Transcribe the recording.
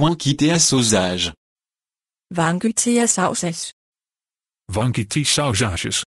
Wankitea sausage. Wankitea sausage. Wankitea sausages.